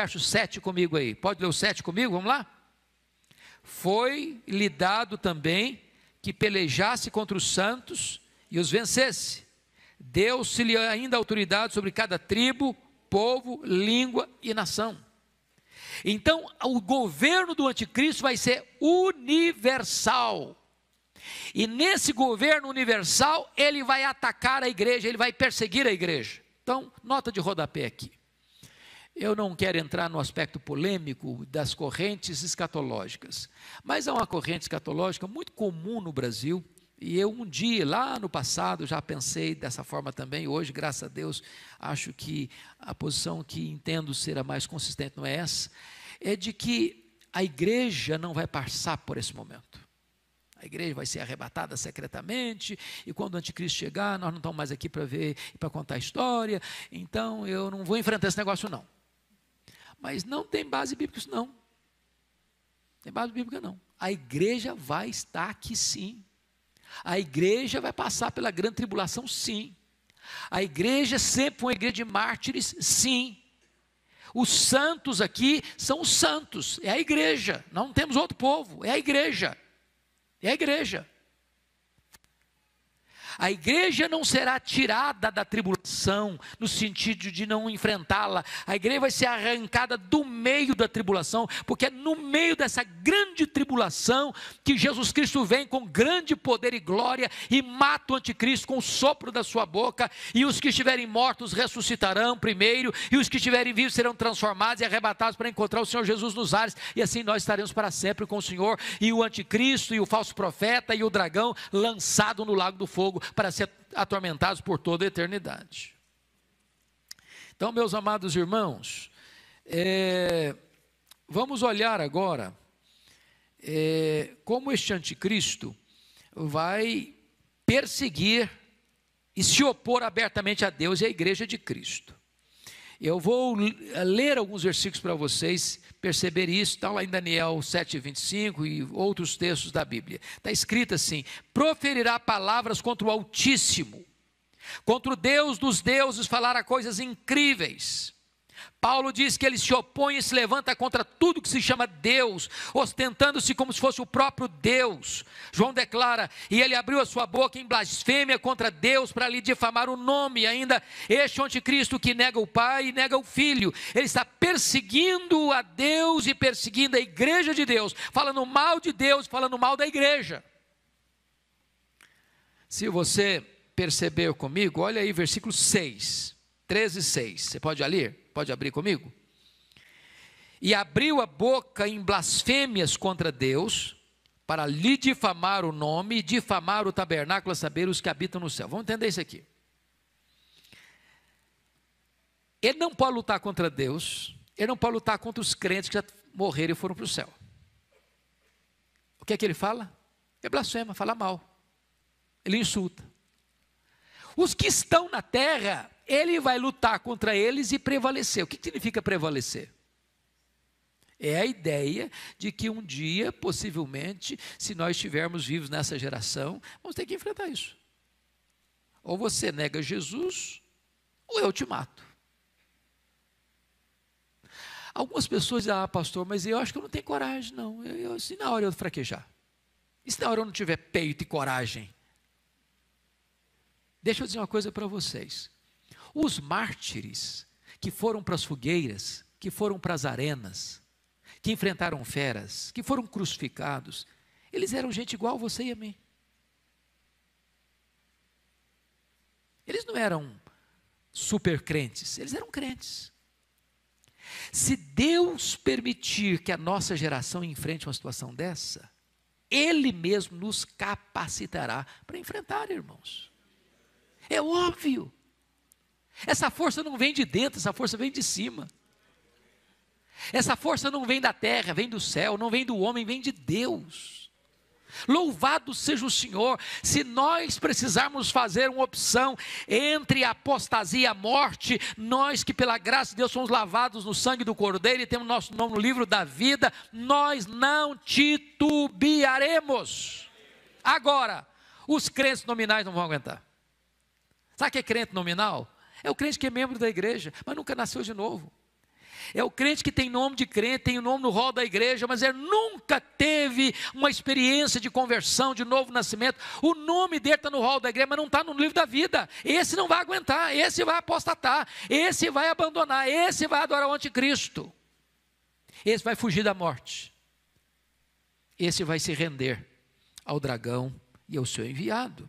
verso 7 comigo aí. Pode ler o 7 comigo? Vamos lá? Foi-lhe dado também que pelejasse contra os santos e os vencesse. Deu-se-lhe ainda autoridade sobre cada tribo, povo, língua e nação. Então, o governo do anticristo vai ser universal. E nesse governo universal, ele vai atacar a igreja, ele vai perseguir a igreja. Então, nota de rodapé aqui. Eu não quero entrar no aspecto polêmico das correntes escatológicas, mas há uma corrente escatológica muito comum no Brasil, e eu um dia, lá no passado, já pensei dessa forma também, hoje, graças a Deus, acho que a posição que entendo ser a mais consistente não é essa, é de que a igreja não vai passar por esse momento. A igreja vai ser arrebatada secretamente, e quando o anticristo chegar, nós não estamos mais aqui para ver e para contar a história, então eu não vou enfrentar esse negócio, não. Mas não tem base bíblica isso não. não tem base bíblica não. A igreja vai estar aqui sim. A igreja vai passar pela grande tribulação sim. A igreja é sempre uma igreja de mártires sim. Os santos aqui são os santos, é a igreja, não temos outro povo, é a igreja. É a igreja. A igreja não será tirada da tribulação, no sentido de não enfrentá-la. A igreja vai ser arrancada do meio da tribulação, porque é no meio dessa grande tribulação que Jesus Cristo vem com grande poder e glória e mata o anticristo com o sopro da sua boca, e os que estiverem mortos ressuscitarão primeiro, e os que estiverem vivos serão transformados e arrebatados para encontrar o Senhor Jesus nos ares, e assim nós estaremos para sempre com o Senhor, e o anticristo, e o falso profeta, e o dragão lançado no lago do fogo para ser atormentados por toda a eternidade. Então, meus amados irmãos, é, vamos olhar agora é, como este anticristo vai perseguir e se opor abertamente a Deus e à igreja de Cristo. Eu vou eh, ler alguns versículos para vocês perceber isso, está lá em Daniel 7,25 e outros textos da Bíblia. Está escrito assim: proferirá palavras contra o Altíssimo, contra o Deus dos deuses, falará coisas incríveis. Paulo diz que ele se opõe e se levanta contra tudo que se chama Deus, ostentando-se como se fosse o próprio Deus. João declara: e ele abriu a sua boca em blasfêmia contra Deus para lhe difamar o nome, ainda este anticristo que nega o Pai e nega o Filho. Ele está perseguindo a Deus e perseguindo a igreja de Deus, falando mal de Deus, falando mal da igreja. Se você percebeu comigo, olha aí versículo 6. 13, 6. Você pode ali? Pode abrir comigo? E abriu a boca em blasfêmias contra Deus, para lhe difamar o nome e difamar o tabernáculo a saber os que habitam no céu. Vamos entender isso aqui. Ele não pode lutar contra Deus, ele não pode lutar contra os crentes que já morreram e foram para o céu. O que é que ele fala? É blasfema, fala mal. Ele insulta. Os que estão na terra, ele vai lutar contra eles e prevalecer. O que significa prevalecer? É a ideia de que um dia, possivelmente, se nós estivermos vivos nessa geração, vamos ter que enfrentar isso. Ou você nega Jesus, ou eu te mato. Algumas pessoas dizem, ah, pastor, mas eu acho que eu não tenho coragem, não. Eu, eu, se na hora eu fraquejar, e se na hora eu não tiver peito e coragem? Deixa eu dizer uma coisa para vocês. Os mártires que foram para as fogueiras, que foram para as arenas, que enfrentaram feras, que foram crucificados, eles eram gente igual você e a mim. Eles não eram super crentes, eles eram crentes. Se Deus permitir que a nossa geração enfrente uma situação dessa, Ele mesmo nos capacitará para enfrentar, irmãos. É óbvio. Essa força não vem de dentro, essa força vem de cima. Essa força não vem da terra, vem do céu, não vem do homem, vem de Deus. Louvado seja o Senhor, se nós precisarmos fazer uma opção entre a apostasia e a morte, nós que pela graça de Deus somos lavados no sangue do Cordeiro e temos nosso nome no livro da vida, nós não titubearemos. Agora, os crentes nominais não vão aguentar. Sabe o que é crente nominal? É o crente que é membro da igreja, mas nunca nasceu de novo. É o crente que tem nome de crente, tem o nome no rol da igreja, mas é nunca teve uma experiência de conversão, de novo nascimento. O nome dele está no rol da igreja, mas não está no livro da vida. Esse não vai aguentar, esse vai apostatar, esse vai abandonar, esse vai adorar o anticristo. Esse vai fugir da morte. Esse vai se render ao dragão e ao seu enviado.